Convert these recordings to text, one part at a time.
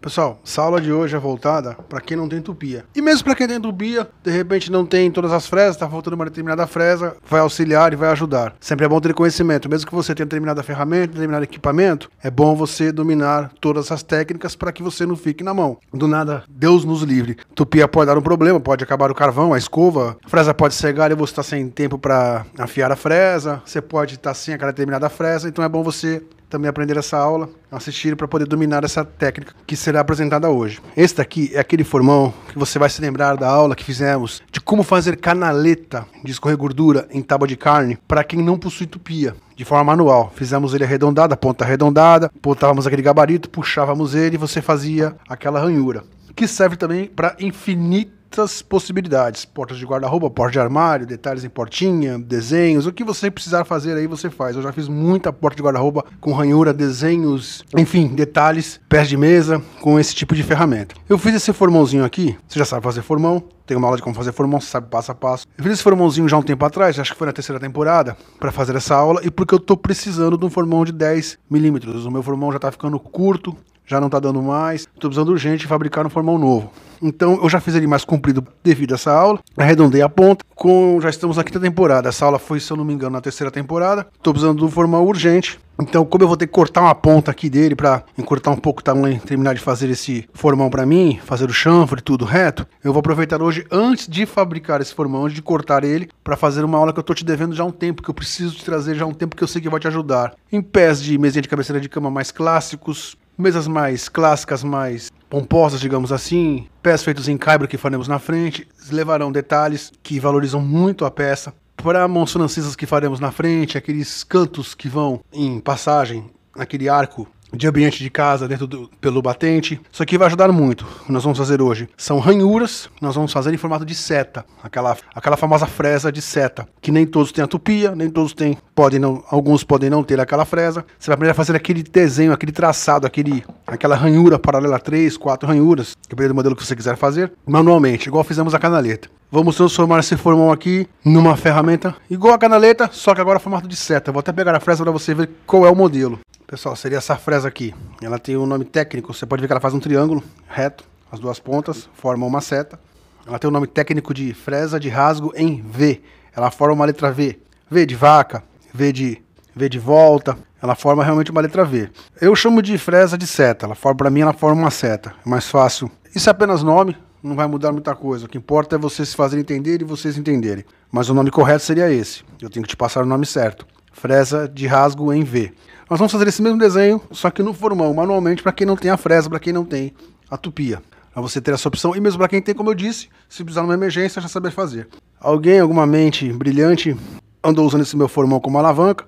Pessoal, essa aula de hoje é voltada para quem não tem tupia. E mesmo para quem tem tupia, de repente não tem todas as fresas, está faltando uma determinada fresa, vai auxiliar e vai ajudar. Sempre é bom ter conhecimento. Mesmo que você tenha determinada ferramenta, determinado equipamento, é bom você dominar todas as técnicas para que você não fique na mão. Do nada, Deus nos livre. Tupia pode dar um problema, pode acabar o carvão, a escova, a fresa pode cegar e você está sem tempo para afiar a fresa, você pode estar tá sem aquela determinada fresa, então é bom você também aprender essa aula, assistir para poder dominar essa técnica que será apresentada hoje. Esse daqui é aquele formão que você vai se lembrar da aula que fizemos de como fazer canaleta de escorrer gordura em tábua de carne para quem não possui tupia de forma manual. Fizemos ele arredondado, a ponta arredondada, botávamos aquele gabarito, puxávamos ele e você fazia aquela ranhura. Que serve também para infinito infinitas possibilidades. Portas de guarda-roupa, porta de armário, detalhes em portinha, desenhos, o que você precisar fazer aí você faz. Eu já fiz muita porta de guarda-roupa com ranhura, desenhos, enfim, detalhes, pés de mesa, com esse tipo de ferramenta. Eu fiz esse formãozinho aqui, você já sabe fazer formão, tem uma aula de como fazer formão, você sabe passo a passo. Eu fiz esse formãozinho já um tempo atrás, acho que foi na terceira temporada, para fazer essa aula, e porque eu tô precisando de um formão de 10 milímetros. O meu formão já tá ficando curto, já não está dando mais, estou precisando urgente fabricar um formão novo. Então eu já fiz ele mais comprido devido a essa aula, arredondei a ponta, com já estamos na quinta temporada. Essa aula foi, se eu não me engano, na terceira temporada. Estou precisando de um formão urgente. Então, como eu vou ter que cortar uma ponta aqui dele para encurtar um pouco o tamanho, terminar de fazer esse formão para mim, fazer o chanfre e tudo reto, eu vou aproveitar hoje antes de fabricar esse formão, antes de cortar ele, para fazer uma aula que eu estou te devendo já há um tempo, que eu preciso te trazer já há um tempo que eu sei que vai te ajudar. Em pés de mesinha de cabeceira de cama mais clássicos, mesas mais clássicas, mais pomposas, digamos assim, pés feitos em caibro que faremos na frente, levarão detalhes que valorizam muito a peça. Para monsonancias que faremos na frente, aqueles cantos que vão em passagem, aquele arco de ambiente de casa dentro do, pelo batente. Isso aqui vai ajudar muito. O que nós vamos fazer hoje são ranhuras, nós vamos fazer em formato de seta, aquela, aquela famosa fresa de seta, que nem todos têm a tupia, nem todos têm podem não, alguns podem não ter aquela fresa. Você vai aprender a fazer aquele desenho, aquele traçado, aquele, aquela ranhura paralela, três, quatro ranhuras, dependendo do modelo que você quiser fazer, manualmente, igual fizemos a canaleta. Vamos transformar esse formão aqui numa ferramenta igual a canaleta, só que agora formato de seta. Vou até pegar a fresa para você ver qual é o modelo. Pessoal, seria essa fresa aqui. Ela tem um nome técnico, você pode ver que ela faz um triângulo reto, as duas pontas formam uma seta. Ela tem o um nome técnico de fresa de rasgo em V. Ela forma uma letra V. V de vaca, V de, v de volta, ela forma realmente uma letra V. Eu chamo de fresa de seta, ela forma para mim ela forma uma seta, é mais fácil. Isso é apenas nome, não vai mudar muita coisa. O que importa é vocês se fazerem entender e vocês entenderem. Mas o nome correto seria esse. Eu tenho que te passar o nome certo. Fresa de rasgo em V. Nós vamos fazer esse mesmo desenho, só que no formão, manualmente, para quem não tem a fresa, para quem não tem a tupia. Para você ter essa opção, e mesmo para quem tem, como eu disse, se precisar de uma emergência, já saber fazer. Alguém, alguma mente brilhante, andou usando esse meu formão como alavanca,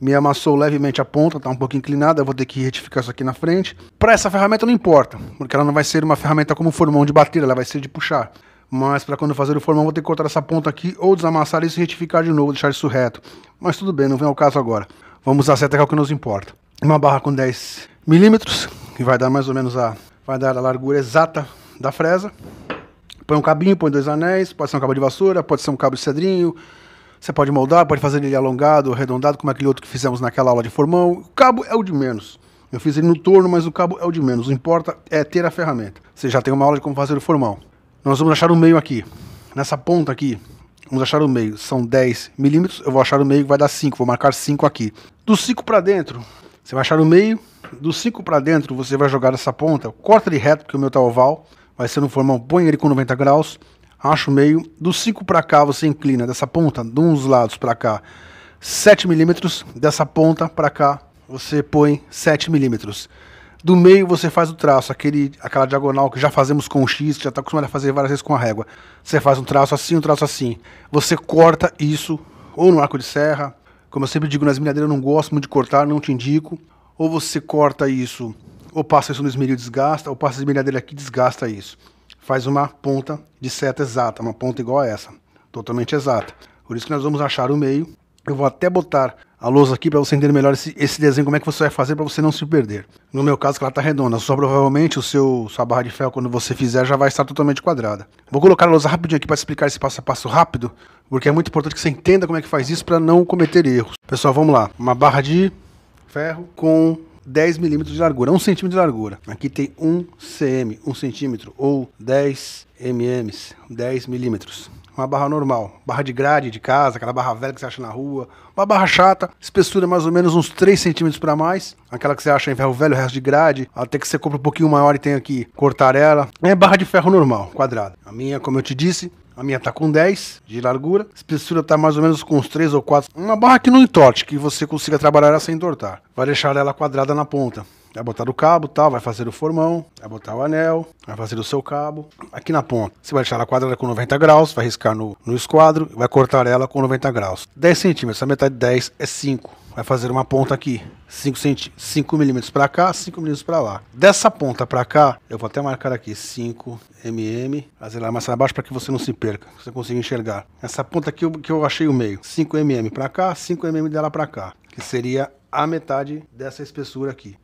me amassou levemente a ponta, está um pouco inclinada, eu vou ter que retificar isso aqui na frente. Para essa ferramenta não importa, porque ela não vai ser uma ferramenta como formão de bater, ela vai ser de puxar. Mas para quando fazer o formão, vou ter que cortar essa ponta aqui ou desamassar isso e retificar de novo, deixar isso reto. Mas tudo bem, não vem ao caso agora. Vamos usar a seta que é o que nos importa. Uma barra com 10 milímetros, que vai dar mais ou menos a, vai dar a largura exata da fresa. Põe um cabinho, põe dois anéis, pode ser um cabo de vassoura, pode ser um cabo de cedrinho, você pode moldar, pode fazer ele alongado, arredondado, como aquele outro que fizemos naquela aula de formão. O cabo é o de menos. Eu fiz ele no torno, mas o cabo é o de menos. O importa é ter a ferramenta. Você já tem uma aula de como fazer o formão. Nós vamos achar o meio aqui. Nessa ponta aqui, vamos achar o meio. São 10 milímetros, eu vou achar o meio que vai dar 5. Vou marcar 5 aqui. Do 5 para dentro, você vai achar o meio. Do 5 para dentro, você vai jogar essa ponta. Corta ele reto, porque o meu tá oval. Vai ser no formão, põe ele com 90 graus acho meio. Do 5 para cá você inclina dessa ponta, de uns lados para cá, 7 milímetros. Dessa ponta para cá você põe 7 milímetros. Do meio você faz o traço, aquele, aquela diagonal que já fazemos com o X, que já está acostumado a fazer várias vezes com a régua. Você faz um traço assim, um traço assim. Você corta isso, ou no arco de serra, como eu sempre digo nas minadeiras, eu não gosto muito de cortar, não te indico. Ou você corta isso, ou passa isso no esmeril e desgasta, ou passa a esmerilhadeira aqui e desgasta isso faz uma ponta de seta exata, uma ponta igual a essa, totalmente exata. Por isso que nós vamos achar o meio. Eu vou até botar a lousa aqui para você entender melhor esse, esse, desenho, como é que você vai fazer para você não se perder. No meu caso, ela está redonda, só provavelmente o seu sua barra de ferro, quando você fizer, já vai estar totalmente quadrada. Vou colocar a lousa rapidinho aqui para explicar esse passo a passo rápido, porque é muito importante que você entenda como é que faz isso para não cometer erros. Pessoal, vamos lá. Uma barra de ferro com 10 milímetros de largura, 1 centímetro de largura. Aqui tem 1 cm, 1 centímetro, ou 10 mm, 10 milímetros uma barra normal, barra de grade de casa, aquela barra velha que você acha na rua, uma barra chata, espessura mais ou menos uns 3 centímetros para mais, aquela que você acha em ferro velho, resto de grade, até que você compra um pouquinho maior e tem que cortar ela, é barra de ferro normal, quadrada. A minha, como eu te disse, a minha tá com 10 de largura. A espessura tá mais ou menos com uns 3 ou 4. Uma barra que não entorte, que você consiga trabalhar ela sem entortar. Vai deixar ela quadrada na ponta vai botar o cabo tal, vai fazer o formão, vai botar o anel, vai fazer o seu cabo. Aqui na ponta, você vai deixar ela quadrada com 90 graus, vai riscar no, no esquadro, vai cortar ela com 90 graus. 10 centímetros, a metade de 10 é 5. Vai fazer uma ponta aqui, 5, 5 milímetros para cá, 5 milímetros para lá. Dessa ponta para cá, eu vou até marcar aqui 5 mm, fazer lá mais abaixo para que você não se perca, que você consiga enxergar. Essa ponta aqui que eu achei o meio, 5 mm para cá, 5 mm dela para cá, que seria a metade dessa espessura aqui.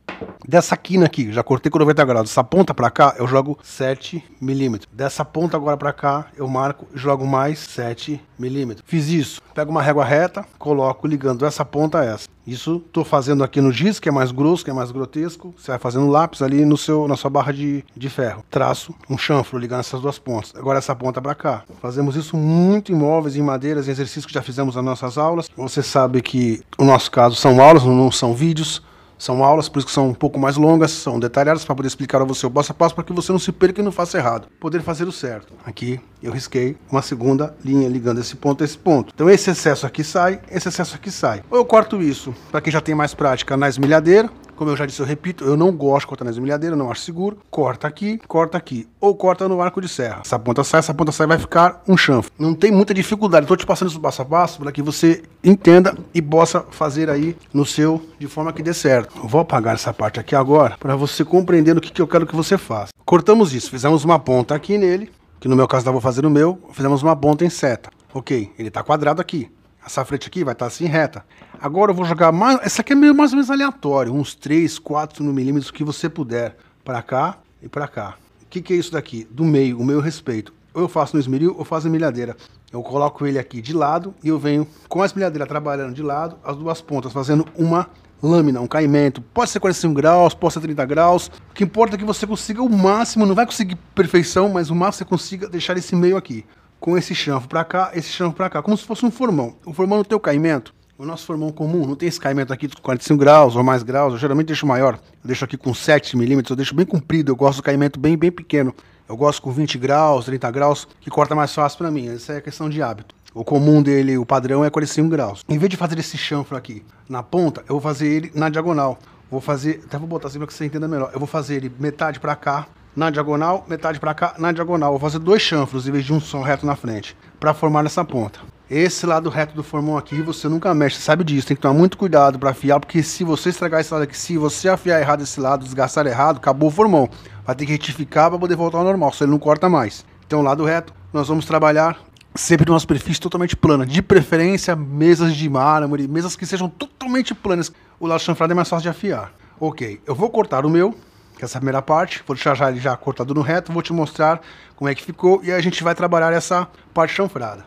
Dessa quina aqui, já cortei com 90 graus. Dessa ponta pra cá, eu jogo 7 milímetros. Dessa ponta agora pra cá, eu marco e jogo mais 7 milímetros. Fiz isso. Pego uma régua reta, coloco ligando essa ponta a essa. Isso estou fazendo aqui no giz, que é mais grosso, que é mais grotesco. Você vai fazendo lápis ali no seu, na sua barra de, de ferro. Traço um chanfro ligando essas duas pontas. Agora essa ponta para cá. Fazemos isso muito em móveis, em madeiras, em exercícios que já fizemos nas nossas aulas. Você sabe que o no nosso caso são aulas, não são vídeos. São aulas, por isso que são um pouco mais longas, são detalhadas para poder explicar a você o passo a passo para que você não se perca e não faça errado. Poder fazer o certo. Aqui eu risquei uma segunda linha ligando esse ponto a esse ponto. Então esse excesso aqui sai, esse excesso aqui sai. Ou eu corto isso para quem já tem mais prática na esmilhadeira, como eu já disse, eu repito, eu não gosto de cortar na esmilhadeira, não acho seguro. Corta aqui, corta aqui. Ou corta no arco de serra. Essa ponta sai, essa ponta sai, vai ficar um chanfo. Não tem muita dificuldade. Estou te passando isso passo a passo para que você entenda e possa fazer aí no seu de forma que dê certo. Eu vou apagar essa parte aqui agora para você compreender o que, que eu quero que você faça. Cortamos isso, fizemos uma ponta aqui nele, que no meu caso eu vou fazer o meu, fizemos uma ponta em seta. Ok, ele está quadrado aqui. Essa frente aqui vai estar tá assim reta. Agora eu vou jogar mais. Essa aqui é meio mais ou menos aleatório, uns 3, 4 milímetros que você puder. Para cá e para cá. O que, que é isso daqui? Do meio, o meu respeito. Ou eu faço no esmeril ou faço a milhadeira. Eu coloco ele aqui de lado e eu venho com a milhadeiras trabalhando de lado, as duas pontas fazendo uma lâmina, um caimento. Pode ser 45 graus, pode ser 30 graus. O que importa é que você consiga o máximo, não vai conseguir perfeição, mas o máximo você consiga deixar esse meio aqui com esse chanfo para cá, esse chanfo para cá, como se fosse um formão. O formão não tem o caimento, o nosso formão comum não tem esse caimento aqui com 45 graus ou mais graus, eu geralmente deixo maior, eu deixo aqui com 7 milímetros, eu deixo bem comprido, eu gosto do caimento bem, bem pequeno. Eu gosto com 20 graus, 30 graus, que corta mais fácil para mim, essa é questão de hábito. O comum dele, o padrão é 45 graus. Em vez de fazer esse chanfro aqui na ponta, eu vou fazer ele na diagonal. Vou fazer, até vou botar assim para que você entenda melhor. Eu vou fazer ele metade para cá na diagonal, metade para cá, na diagonal. Vou fazer dois chanfros em vez de um só reto na frente, para formar nessa ponta. Esse lado reto do formão aqui você nunca mexe, sabe disso, tem que tomar muito cuidado para afiar, porque se você estragar esse lado aqui, se você afiar errado esse lado, desgastar errado, acabou o formão. Vai ter que retificar para poder voltar ao normal, se ele não corta mais. Então, lado reto, nós vamos trabalhar sempre numa superfície totalmente plana, de preferência mesas de mármore, mesas que sejam totalmente planas. O lado chanfrado é mais fácil de afiar. Ok, eu vou cortar o meu, que essa primeira parte. Vou deixar já ele já cortado no reto, vou te mostrar como é que ficou e a gente vai trabalhar essa parte chanfrada.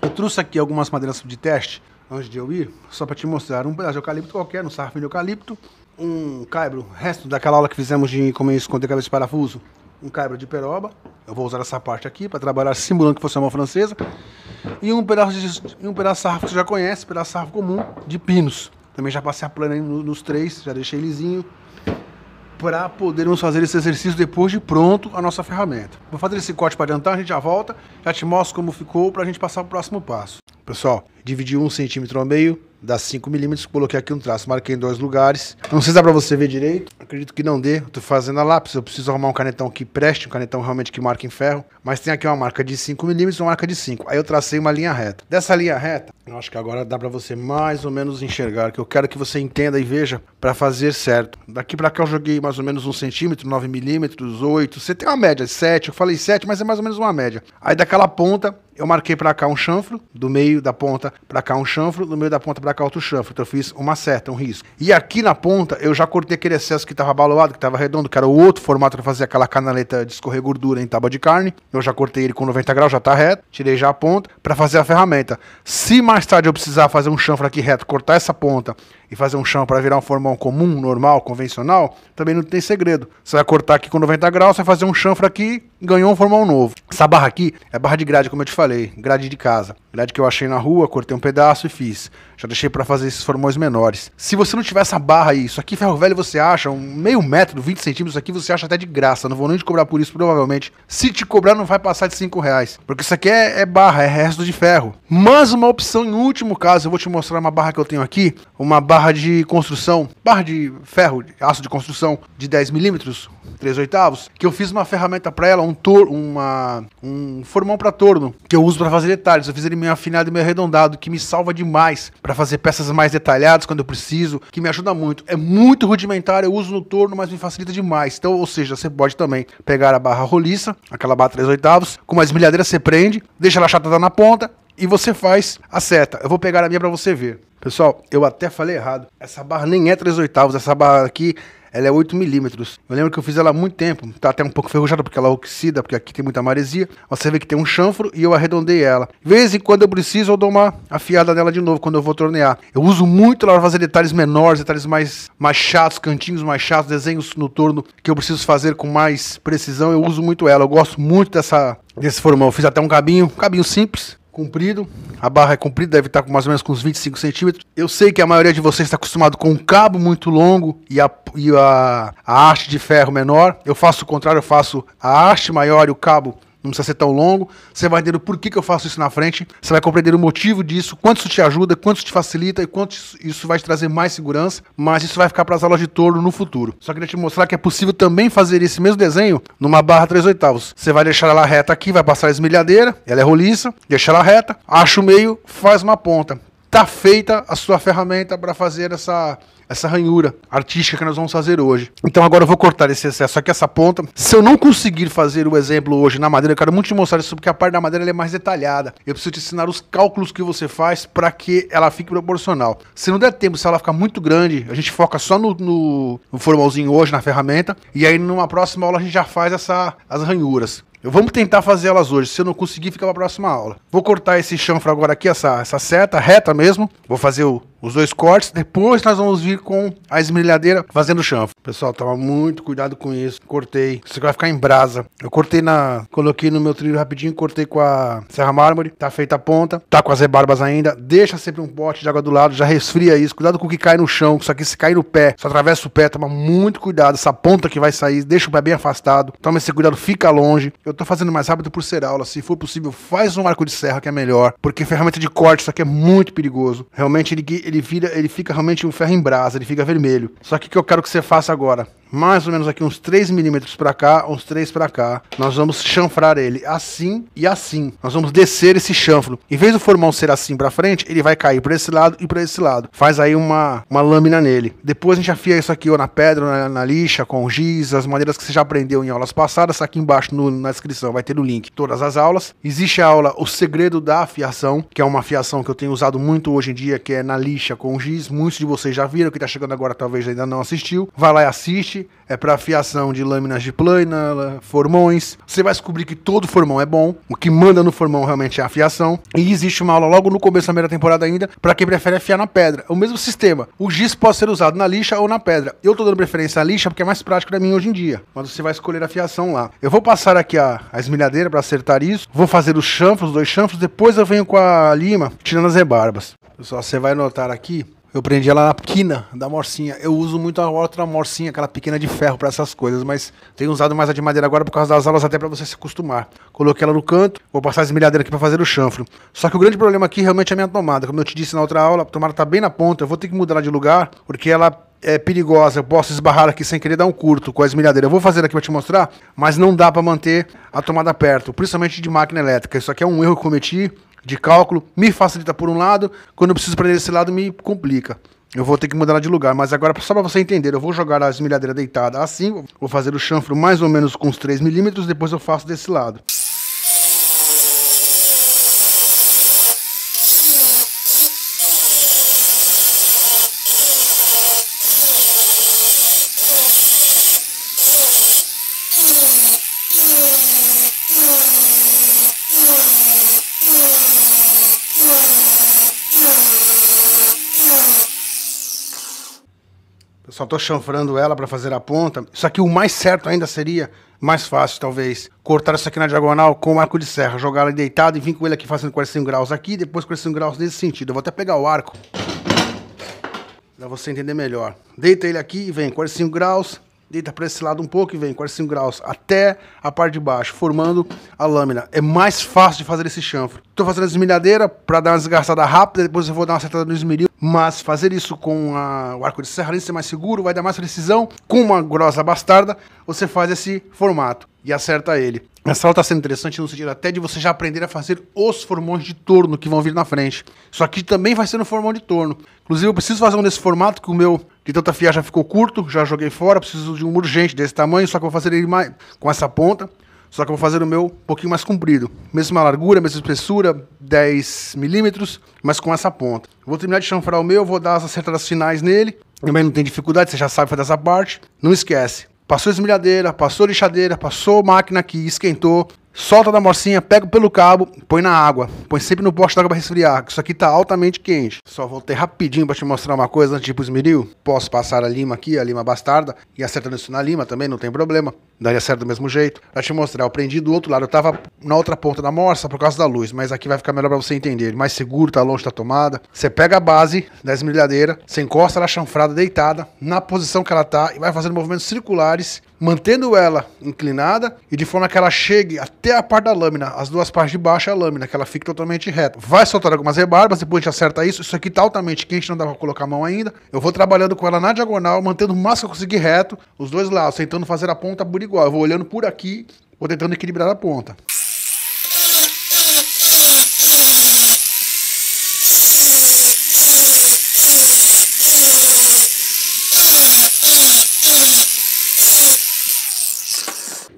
Eu trouxe aqui algumas madeiras de teste antes de eu ir, só para te mostrar um pedaço de eucalipto qualquer, um sarrafo de eucalipto, um caibro, resto daquela aula que fizemos de como é esconder cabeça de parafuso, um caibro de peroba, eu vou usar essa parte aqui para trabalhar simulando que fosse uma francesa, e um pedaço de um pedaço de sarrafo que você já conhece, pedaço de sarrafo comum de pinos. Também já passei a plana nos três, já deixei lisinho para podermos fazer esse exercício depois de pronto a nossa ferramenta. Vou fazer esse corte para adiantar, a gente já volta, já te mostro como ficou para a gente passar para o próximo passo. Pessoal, dividi um centímetro ao meio, da 5mm, coloquei aqui um traço, marquei em dois lugares. Não sei se dá pra você ver direito, acredito que não dê, eu tô fazendo a lápis, eu preciso arrumar um canetão que preste, um canetão realmente que marque em ferro, mas tem aqui uma marca de 5mm e uma marca de 5. Aí eu tracei uma linha reta. Dessa linha reta, eu acho que agora dá pra você mais ou menos enxergar, que eu quero que você entenda e veja para fazer certo. Daqui pra cá eu joguei mais ou menos 1 centímetro, 9 milímetros, 8, você tem uma média, 7, eu falei 7, mas é mais ou menos uma média. Aí daquela ponta, eu marquei para cá um chanfro, do meio da ponta para cá um chanfro, do meio da ponta para cá outro chanfro. Então eu fiz uma seta, um risco. E aqui na ponta eu já cortei aquele excesso que estava baloado, que estava redondo, que era o outro formato para fazer aquela canaleta de escorrer gordura em tábua de carne. Eu já cortei ele com 90 graus, já está reto, tirei já a ponta para fazer a ferramenta. Se mais tarde eu precisar fazer um chanfro aqui reto, cortar essa ponta e fazer um chão para virar um formão comum, normal, convencional, também não tem segredo. Você vai cortar aqui com 90 graus, você vai fazer um chanfro aqui, ganhou um formal novo. Essa barra aqui é barra de grade, como eu te falei, grade de casa. Grade que eu achei na rua, cortei um pedaço e fiz. Já deixei para fazer esses formões menores. Se você não tiver essa barra aí, isso aqui ferro velho você acha, um meio metro, 20 centímetros aqui você acha até de graça. Não vou nem te cobrar por isso, provavelmente. Se te cobrar, não vai passar de 5 reais. Porque isso aqui é, é barra, é resto de ferro. Mas uma opção em último caso, eu vou te mostrar uma barra que eu tenho aqui, uma barra de construção, barra de ferro, de aço de construção de 10 milímetros, 3 oitavos, que eu fiz uma ferramenta para ela, um tor, uma, um formão para torno, que eu uso para fazer detalhes. Eu fiz ele meio afinado e meio arredondado, que me salva demais Pra para fazer peças mais detalhadas quando eu preciso, que me ajuda muito. É muito rudimentar, eu uso no torno, mas me facilita demais. Então, ou seja, você pode também pegar a barra roliça, aquela barra 3 oitavos, com uma esmilhadeira você prende, deixa ela chata na ponta e você faz a seta. Eu vou pegar a minha para você ver. Pessoal, eu até falei errado. Essa barra nem é 3 oitavos, essa barra aqui ela é 8 milímetros. Eu lembro que eu fiz ela há muito tempo, tá até um pouco ferrujada porque ela oxida, porque aqui tem muita maresia. Você vê que tem um chanfro e eu arredondei ela. De vez em quando eu preciso, eu dou uma afiada nela de novo quando eu vou tornear. Eu uso muito ela para fazer detalhes menores, detalhes mais, mais chatos, cantinhos mais chatos, desenhos no torno que eu preciso fazer com mais precisão. Eu uso muito ela. Eu gosto muito dessa desse formão. Eu fiz até um cabinho, um cabinho simples, comprido. A barra é comprida, deve estar com mais ou menos com uns 25 centímetros. Eu sei que a maioria de vocês está acostumado com um cabo muito longo e, a, e a, a haste de ferro menor. Eu faço o contrário, eu faço a haste maior e o cabo não precisa ser tão longo. Você vai entender o porquê que eu faço isso na frente, você vai compreender o motivo disso, quanto isso te ajuda, quanto isso te facilita e quanto isso vai te trazer mais segurança, mas isso vai ficar para as aulas de touro no futuro. Só queria te mostrar que é possível também fazer esse mesmo desenho numa barra 3 oitavos. Você vai deixar ela reta aqui, vai passar a esmilhadeira, ela é roliça, deixa ela reta, acha o meio, faz uma ponta. Tá feita a sua ferramenta para fazer essa essa ranhura artística que nós vamos fazer hoje. Então agora eu vou cortar esse excesso aqui, essa ponta. Se eu não conseguir fazer o exemplo hoje na madeira, eu quero muito te mostrar isso, porque a parte da madeira é mais detalhada. Eu preciso te ensinar os cálculos que você faz para que ela fique proporcional. Se não der tempo, se ela ficar muito grande, a gente foca só no, no, no formalzinho hoje, na ferramenta, e aí numa próxima aula a gente já faz essa, as ranhuras. Eu vamos tentar fazer elas hoje. Se eu não conseguir, fica para a próxima aula. Vou cortar esse chanfro agora aqui, essa, essa seta reta mesmo. Vou fazer o, os dois cortes. Depois nós vamos vir com a esmerilhadeira fazendo o chanfro. Pessoal, toma muito cuidado com isso. Cortei. Isso vai ficar em brasa. Eu cortei na... Coloquei no meu trilho rapidinho. Cortei com a serra mármore. Tá feita a ponta. Tá com as rebarbas ainda. Deixa sempre um pote de água do lado. Já resfria isso. Cuidado com o que cai no chão. Isso aqui se cai no pé. Se atravessa o pé, toma muito cuidado. Essa ponta que vai sair. Deixa o pé bem afastado. Toma esse cuidado. Fica longe. Eu eu tô fazendo mais rápido por ser aula. Se for possível, faz um arco de serra que é melhor. Porque ferramenta de corte, isso aqui é muito perigoso. Realmente ele, ele vira, ele fica realmente um ferro em brasa, ele fica vermelho. Só que o que eu quero que você faça agora? mais ou menos aqui uns 3 milímetros para cá, uns 3 para cá. Nós vamos chanfrar ele assim e assim. Nós vamos descer esse chanfro. Em vez do formão ser assim para frente, ele vai cair para esse lado e para esse lado. Faz aí uma, uma lâmina nele. Depois a gente afia isso aqui ou na pedra, ou na, na lixa, com giz, as maneiras que você já aprendeu em aulas passadas. Aqui embaixo no, na descrição vai ter o link. Todas as aulas. Existe a aula O Segredo da Afiação, que é uma afiação que eu tenho usado muito hoje em dia, que é na lixa com giz. Muitos de vocês já viram, que está chegando agora talvez ainda não assistiu. Vai lá e assiste é para afiação de lâminas de plana, formões. Você vai descobrir que todo formão é bom. O que manda no formão realmente é a afiação. E existe uma aula logo no começo da primeira temporada ainda para quem prefere afiar na pedra. O mesmo sistema. O giz pode ser usado na lixa ou na pedra. Eu tô dando preferência à lixa porque é mais prático para mim hoje em dia. Mas você vai escolher a afiação lá. Eu vou passar aqui a, a esmilhadeira para acertar isso. Vou fazer os chanfros, os dois chanfros. Depois eu venho com a lima tirando as rebarbas. Pessoal, você vai notar aqui eu prendi ela na quina da morcinha. Eu uso muito a outra morcinha, aquela pequena de ferro, para essas coisas, mas tenho usado mais a de madeira agora por causa das aulas, até para você se acostumar. Coloquei ela no canto, vou passar a esmilhadeira aqui para fazer o chanfro. Só que o grande problema aqui realmente é a minha tomada. Como eu te disse na outra aula, a tomada tá bem na ponta, eu vou ter que mudar ela de lugar, porque ela é perigosa, eu posso esbarrar aqui sem querer dar um curto com a esmilhadeira. Eu vou fazer aqui para te mostrar, mas não dá para manter a tomada perto, principalmente de máquina elétrica. Isso aqui é um erro que cometi, de cálculo me facilita por um lado, quando eu preciso aprender esse lado me complica. Eu vou ter que mudar ela de lugar, mas agora só para você entender, eu vou jogar a esmilhadeira deitada assim, vou fazer o chanfro mais ou menos com uns 3 milímetros, depois eu faço desse lado. só estou chanfrando ela para fazer a ponta. Isso aqui o mais certo ainda seria, mais fácil talvez, cortar isso aqui na diagonal com o arco de serra, jogar ele deitado e vir com ele aqui fazendo 45 graus aqui, depois 45 graus nesse sentido. Eu vou até pegar o arco para você entender melhor. Deita ele aqui e vem 45 graus, deita para esse lado um pouco e vem 45 graus até a parte de baixo, formando a lâmina. É mais fácil de fazer esse chanfro. Estou fazendo a esmilhadeira para dar uma desgastada rápida, depois eu vou dar uma acertada no esmeril, mas fazer isso com a, o arco de serralista é mais seguro, vai dar mais precisão. Com uma grossa bastarda, você faz esse formato e acerta ele. Essa aula está sendo interessante no sentido até de você já aprender a fazer os formões de torno que vão vir na frente. Isso aqui também vai ser no formão de torno. Inclusive, eu preciso fazer um desse formato que o meu de então, tanta fiar já ficou curto, já joguei fora, preciso de um urgente desse tamanho, só que vou fazer ele mais, com essa ponta, só que vou fazer o meu um pouquinho mais comprido. Mesma largura, mesma espessura, 10 milímetros, mas com essa ponta. Vou terminar de chanfrar o meu, vou dar as acertadas finais nele, também não tem dificuldade, você já sabe fazer essa parte. Não esquece, passou esmilhadeira, passou lixadeira, passou máquina aqui, esquentou, solta da morcinha, pega pelo cabo, põe na água. Põe sempre no poste d'água para resfriar, isso aqui tá altamente quente. Só voltei rapidinho para te mostrar uma coisa antes de ir pro esmeril. Posso passar a lima aqui, a lima bastarda, e acertando isso na lima também, não tem problema daria certo do mesmo jeito. Pra te mostrar, eu prendi do outro lado, eu tava na outra ponta da morsa por causa da luz, mas aqui vai ficar melhor pra você entender. Mais seguro, tá longe da tomada. Você pega a base da esmilhadeira, você encosta ela chanfrada, deitada, na posição que ela tá, e vai fazendo movimentos circulares, mantendo ela inclinada e de forma que ela chegue até a parte da lâmina, as duas partes de baixo é a lâmina, que ela fique totalmente reta. Vai soltar algumas rebarbas, depois a gente acerta isso. Isso aqui tá altamente quente, não dá pra colocar a mão ainda. Eu vou trabalhando com ela na diagonal, mantendo o máximo que eu conseguir reto, os dois lados, tentando fazer a ponta burigona igual. Eu vou olhando por aqui, vou tentando equilibrar a ponta.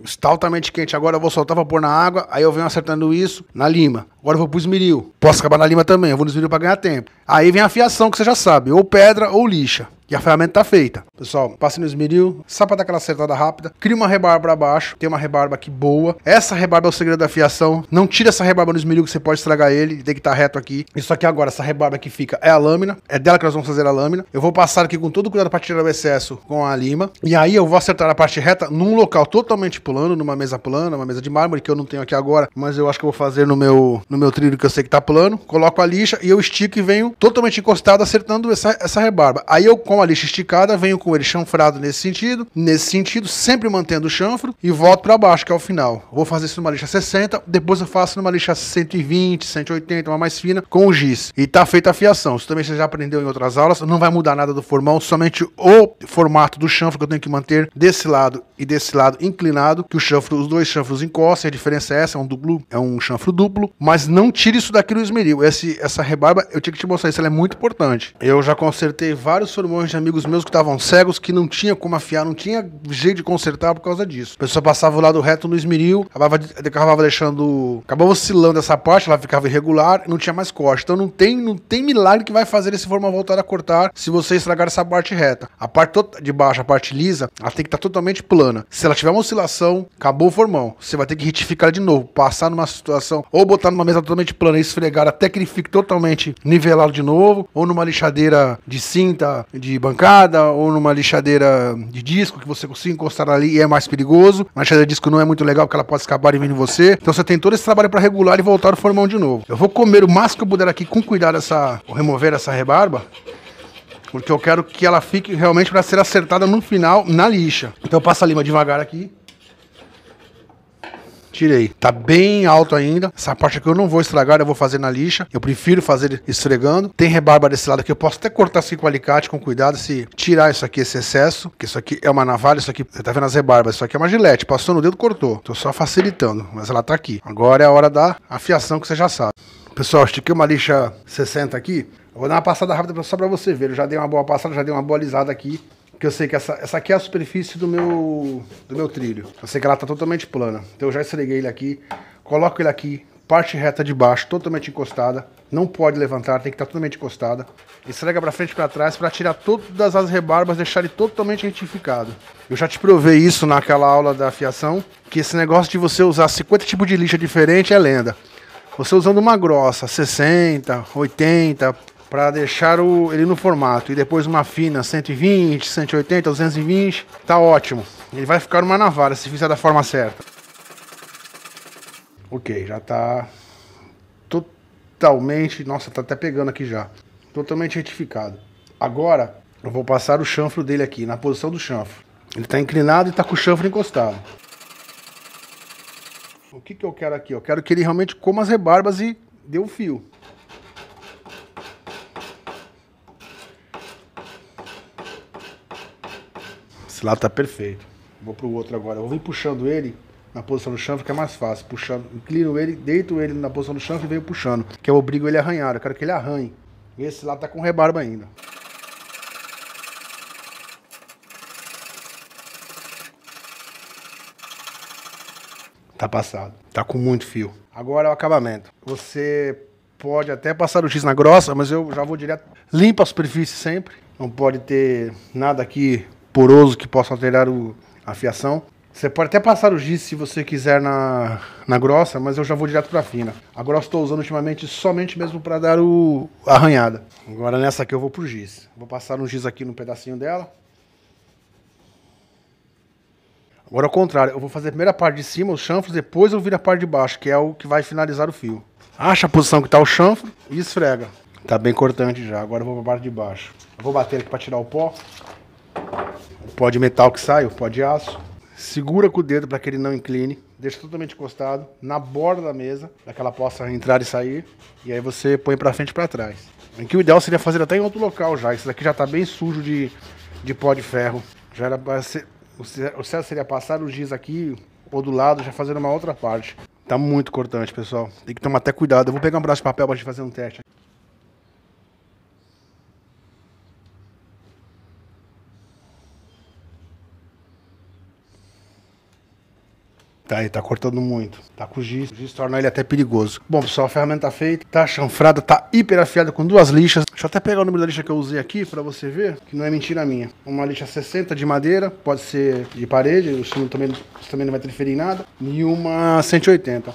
Está altamente quente. Agora eu vou soltar para pôr na água. Aí eu venho acertando isso na lima. Agora eu vou pro esmeril. Posso acabar na lima também. Eu vou no esmeril para ganhar tempo. Aí vem a fiação que você já sabe. Ou pedra ou lixa a ferramenta tá feita. Pessoal, passe no esmeril, só pra dar aquela acertada rápida. Cria uma rebarba abaixo, tem uma rebarba aqui boa. Essa rebarba é o segredo da fiação. Não tira essa rebarba no esmeril que você pode estragar ele, tem que estar tá reto aqui. Isso aqui agora, essa rebarba que fica é a lâmina, é dela que nós vamos fazer a lâmina. Eu vou passar aqui com todo cuidado pra tirar o excesso com a lima. E aí eu vou acertar a parte reta num local totalmente plano, numa mesa plana, uma mesa de mármore que eu não tenho aqui agora, mas eu acho que eu vou fazer no meu, no meu trilho que eu sei que tá plano. Coloco a lixa e eu estico e venho totalmente encostado acertando essa, essa rebarba. Aí eu, com a a lixa esticada, venho com ele chanfrado nesse sentido, nesse sentido, sempre mantendo o chanfro e volto para baixo, que é o final. Vou fazer isso numa lixa 60, depois eu faço numa lixa 120, 180, uma mais fina, com o giz. E tá feita a fiação. Isso também você já aprendeu em outras aulas, não vai mudar nada do formão, somente o formato do chanfro que eu tenho que manter desse lado e desse lado inclinado, que o chanfro, os dois chanfros encostem a diferença é essa, é um duplo, é um chanfro duplo, mas não tire isso daqui no esmeril. Esse, essa rebarba, eu tinha que te mostrar isso, ela é muito importante. Eu já consertei vários formões de amigos meus que estavam cegos, que não tinha como afiar, não tinha jeito de consertar por causa disso. A pessoa passava o lado reto no esmeril, acabava, acabava deixando, acabava oscilando essa parte, ela ficava irregular, não tinha mais corte. Então não tem, não tem milagre que vai fazer esse formão voltar a cortar se você estragar essa parte reta. A parte de baixo, a parte lisa, ela tem que estar tá totalmente plana plana. Se ela tiver uma oscilação, acabou o formão. Você vai ter que retificar de novo, passar numa situação, ou botar numa mesa totalmente plana e esfregar até que ele fique totalmente nivelado de novo, ou numa lixadeira de cinta de bancada, ou numa lixadeira de disco que você consiga encostar ali e é mais perigoso. A lixadeira de disco não é muito legal porque ela pode escapar e vir em você. Então você tem todo esse trabalho para regular e voltar o formão de novo. Eu vou comer o máximo que eu puder aqui com cuidado essa, remover essa rebarba. Porque eu quero que ela fique realmente para ser acertada no final na lixa. Então eu passo a lima devagar aqui. Tirei. Tá bem alto ainda. Essa parte aqui eu não vou estragar, eu vou fazer na lixa. Eu prefiro fazer esfregando. Tem rebarba desse lado aqui, eu posso até cortar assim com alicate, com cuidado, se tirar isso aqui, esse excesso. Que isso aqui é uma navalha, isso aqui, você tá vendo as rebarbas, isso aqui é uma gilete. Passou no dedo, cortou. Tô só facilitando, mas ela tá aqui. Agora é a hora da afiação que você já sabe. Pessoal, estiquei uma lixa 60 aqui. Eu vou dar uma passada rápida só para você ver. Eu já dei uma boa passada, já dei uma boa lisada aqui. Que eu sei que essa, essa aqui é a superfície do meu, do meu trilho. Eu sei que ela tá totalmente plana. Então eu já estreguei ele aqui. Coloco ele aqui, parte reta de baixo, totalmente encostada. Não pode levantar, tem que estar tá totalmente encostada. Estrega para frente e para trás para tirar todas as rebarbas, deixar ele totalmente retificado. Eu já te provei isso naquela aula da afiação, que esse negócio de você usar 50 tipos de lixa diferente é lenda. Você usando uma grossa, 60, 80, para deixar o, ele no formato. E depois uma fina 120, 180, 220, tá ótimo. Ele vai ficar uma navalha se fizer da forma certa. Ok, já tá totalmente, nossa, tá até pegando aqui já. Totalmente retificado. Agora eu vou passar o chanfro dele aqui, na posição do chanfro. Ele tá inclinado e tá com o chanfro encostado. O que que eu quero aqui? Eu quero que ele realmente coma as rebarbas e dê o um fio. Esse lado tá perfeito. Vou pro outro agora. Eu vou vir puxando ele na posição do chanfre, que é mais fácil. Puxando, inclino ele, deito ele na posição do chanfre e venho puxando. Que eu obrigo ele a arranhar. Eu quero que ele arranhe. Esse lado tá com rebarba ainda. Tá passado. Tá com muito fio. Agora é o acabamento. Você pode até passar o X na grossa, mas eu já vou direto. Limpa a superfície sempre. Não pode ter nada aqui poroso que possa alterar o, a fiação. Você pode até passar o giz se você quiser na, na grossa, mas eu já vou direto para fina. A grossa estou usando ultimamente somente mesmo para dar o arranhada. Agora nessa aqui eu vou pro giz. Vou passar um giz aqui no pedacinho dela. Agora ao contrário, eu vou fazer a primeira parte de cima, os chanfros, depois eu viro a parte de baixo, que é o que vai finalizar o fio. Acha a posição que está o chanfro e esfrega. Tá bem cortante já. Agora eu vou para a parte de baixo. Eu vou bater aqui para tirar o pó o pó de metal que sai, o pó de aço. Segura com o dedo para que ele não incline. Deixa totalmente encostado na borda da mesa, para que ela possa entrar e sair. E aí você põe para frente e para trás. Em que o ideal seria fazer até em outro local já. Esse daqui já está bem sujo de, de pó de ferro. Já era para ser. O certo seria passar os dias aqui ou do lado, já fazendo uma outra parte. Tá muito cortante, pessoal. Tem que tomar até cuidado. Eu vou pegar um braço de papel pra gente fazer um teste. Tá aí, tá cortando muito. Tá com giz. O giz torna ele até perigoso. Bom, pessoal, a ferramenta tá feita. Tá chanfrada, tá hiper afiada com duas lixas. Deixa eu até pegar o número da lixa que eu usei aqui pra você ver, que não é mentira minha. Uma lixa 60 de madeira, pode ser de parede, o chumbo também, isso também não vai interferir em nada. E uma 180.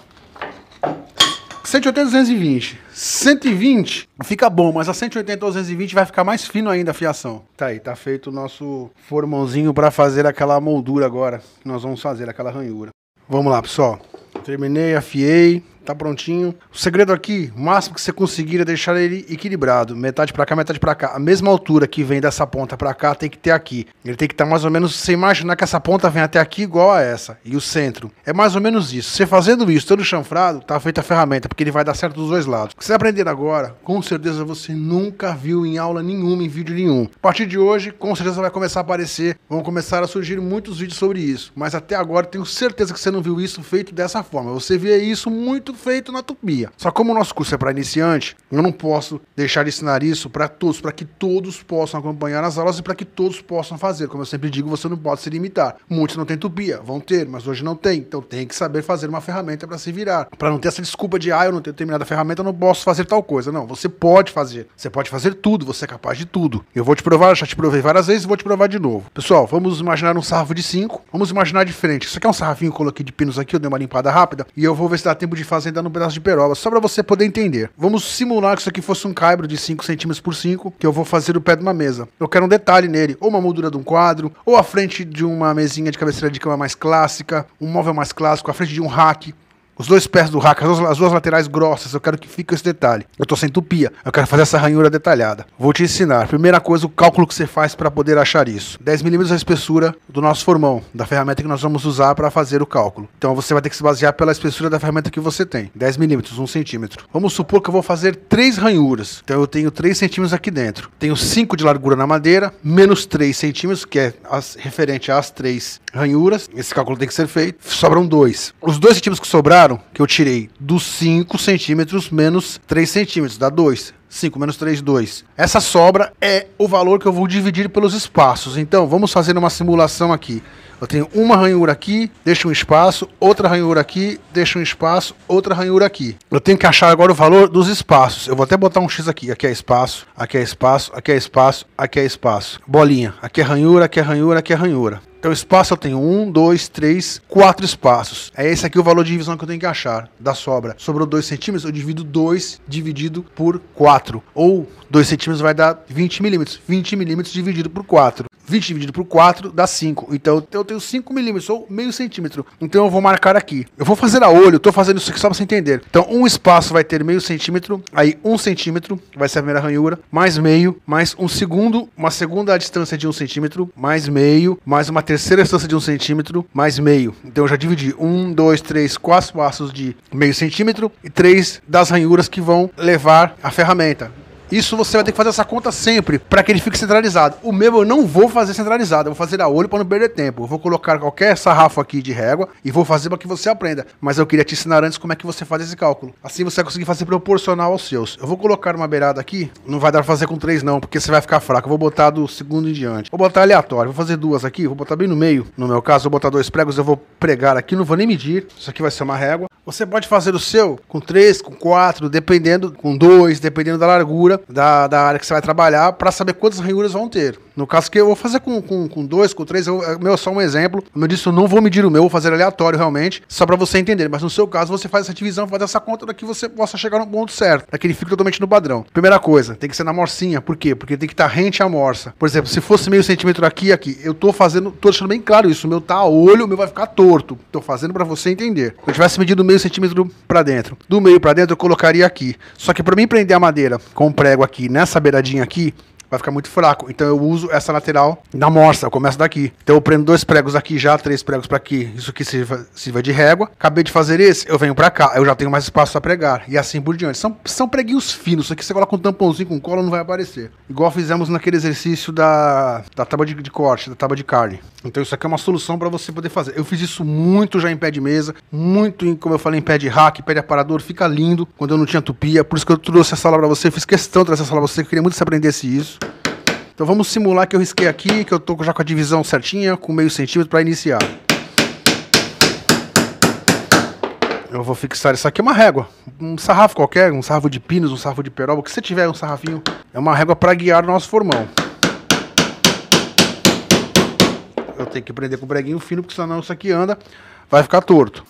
180 220. 120 fica bom, mas a 180 ou 220 vai ficar mais fino ainda a fiação. Tá aí, tá feito o nosso formãozinho para fazer aquela moldura agora. Que nós vamos fazer aquela ranhura. Vamos lá, pessoal. Terminei, afiei tá prontinho. O segredo aqui, o máximo que você conseguir é deixar ele equilibrado, metade para cá, metade para cá. A mesma altura que vem dessa ponta para cá tem que ter aqui. Ele tem que estar tá mais ou menos, você imaginar que essa ponta vem até aqui igual a essa, e o centro. É mais ou menos isso. Você fazendo isso, todo chanfrado, tá feita a ferramenta, porque ele vai dar certo dos dois lados. O que você aprender agora, com certeza você nunca viu em aula nenhuma, em vídeo nenhum. A partir de hoje, com certeza vai começar a aparecer, vão começar a surgir muitos vídeos sobre isso. Mas até agora, tenho certeza que você não viu isso feito dessa forma. Você vê isso muito feito na Tupia. Só como o nosso curso é para iniciante, eu não posso deixar de ensinar isso para todos, para que todos possam acompanhar as aulas e para que todos possam fazer. Como eu sempre digo, você não pode se limitar. Muitos não têm Tupia, vão ter, mas hoje não tem. Então tem que saber fazer uma ferramenta para se virar, para não ter essa desculpa de ah, eu não tenho determinada ferramenta, eu não posso fazer tal coisa. Não, você pode fazer. Você pode fazer tudo, você é capaz de tudo. Eu vou te provar, já te provei várias vezes, e vou te provar de novo. Pessoal, vamos imaginar um sarrafo de 5, vamos imaginar diferente. Isso aqui é um sarrafinho que eu coloquei de pinos aqui, eu dei uma limpada rápida e eu vou ver se dá tempo de fazer fazenda no pedaço de Peroba, só para você poder entender. Vamos simular que isso aqui fosse um caibro de 5 centímetros por 5, que eu vou fazer o pé de uma mesa. Eu quero um detalhe nele, ou uma moldura de um quadro, ou a frente de uma mesinha de cabeceira de cama mais clássica, um móvel mais clássico, a frente de um rack. Os dois pés do rack, as duas, as duas laterais grossas, eu quero que fique esse detalhe. Eu tô sem tupia, eu quero fazer essa ranhura detalhada. Vou te ensinar. Primeira coisa, o cálculo que você faz para poder achar isso. 10 milímetros a espessura do nosso formão, da ferramenta que nós vamos usar para fazer o cálculo. Então você vai ter que se basear pela espessura da ferramenta que você tem. 10 milímetros, 1 centímetro. Vamos supor que eu vou fazer três ranhuras. Então eu tenho 3 centímetros aqui dentro. Tenho 5 de largura na madeira, menos 3 centímetros, que é as, referente às três ranhuras. Esse cálculo tem que ser feito. Sobram dois. Os dois centímetros que sobraram, que eu tirei dos 5 centímetros menos 3 centímetros, dá 2. 5 menos 3, 2. Essa sobra é o valor que eu vou dividir pelos espaços. Então, vamos fazer uma simulação aqui. Eu tenho uma ranhura aqui, deixo um espaço, outra ranhura aqui, deixo um espaço, outra ranhura aqui. Eu tenho que achar agora o valor dos espaços. Eu vou até botar um X aqui. Aqui é espaço, aqui é espaço, aqui é espaço, aqui é espaço. Bolinha. Aqui é ranhura, aqui é ranhura, aqui é ranhura. Então, espaço eu tenho um, dois, três, quatro espaços. É esse aqui o valor de divisão que eu tenho que achar da sobra. Sobrou 2 centímetros, eu divido 2 dividido por 4. 4 ou 2 centímetros vai dar 20 milímetros. 20 milímetros dividido por 4. 20 dividido por 4 dá 5. Então eu tenho 5 milímetros ou meio centímetro. Então eu vou marcar aqui. Eu vou fazer a olho, estou fazendo isso aqui só para você entender. Então um espaço vai ter meio centímetro, aí um centímetro vai ser a primeira ranhura, mais meio, mais um segundo, uma segunda distância de um centímetro, mais meio, mais uma terceira distância de um centímetro, mais meio. Então eu já dividi um, dois, três, quatro passos de meio centímetro e três das ranhuras que vão levar a ferramenta. Isso você vai ter que fazer essa conta sempre, para que ele fique centralizado. O meu eu não vou fazer centralizado, eu vou fazer a olho para não perder tempo. Eu vou colocar qualquer sarrafo aqui de régua e vou fazer para que você aprenda. Mas eu queria te ensinar antes como é que você faz esse cálculo. Assim você vai conseguir fazer proporcional aos seus. Eu vou colocar uma beirada aqui, não vai dar pra fazer com três não, porque você vai ficar fraco. Eu vou botar do segundo em diante. Vou botar aleatório, vou fazer duas aqui, vou botar bem no meio. No meu caso, vou botar dois pregos, eu vou pregar aqui, não vou nem medir. Isso aqui vai ser uma régua. Você pode fazer o seu com três, com quatro, dependendo, com dois, dependendo da largura da, da área que você vai trabalhar para saber quantas ranhuras vão ter. No caso que eu vou fazer com, com, com dois, com três, eu, é, meu, só um exemplo. Como eu disse, eu não vou medir o meu, vou fazer aleatório realmente, só para você entender. Mas no seu caso, você faz essa divisão, faz essa conta para que você possa chegar no ponto certo, para que ele fique totalmente no padrão. Primeira coisa, tem que ser na morcinha. Por quê? Porque tem que estar tá rente à morsa. Por exemplo, se fosse meio centímetro aqui e aqui, eu tô fazendo, tô deixando bem claro isso. O meu tá a olho, o meu vai ficar torto. Tô fazendo para você entender. Se eu tivesse medido meio centímetro para dentro, do meio para dentro, eu colocaria aqui. Só que para mim prender a madeira com um prego aqui nessa beiradinha aqui, vai ficar muito fraco. Então eu uso essa lateral na morsa, eu começo daqui. Então eu prendo dois pregos aqui já, três pregos para aqui. Isso aqui sirva, sirva de régua. Acabei de fazer esse, eu venho para cá, eu já tenho mais espaço para pregar. E assim por diante. São, são preguinhos finos, isso aqui você coloca um tampãozinho com cola não vai aparecer. Igual fizemos naquele exercício da, da tábua de, de corte, da tábua de carne. Então isso aqui é uma solução para você poder fazer. Eu fiz isso muito já em pé de mesa, muito em, como eu falei, em pé de rack, pé de aparador, fica lindo. Quando eu não tinha tupia, por isso que eu trouxe essa sala para você, fiz questão de trazer essa sala para você, eu queria muito que você aprendesse isso. Então vamos simular que eu risquei aqui, que eu tô já com a divisão certinha, com meio centímetro para iniciar. Eu vou fixar isso aqui, é uma régua, um sarrafo qualquer, um sarrafo de pinos, um sarrafo de peroba, o que você tiver, um sarrafinho. É uma régua para guiar o nosso formão. Eu tenho que prender com o breguinho fino, porque senão isso aqui anda, vai ficar torto.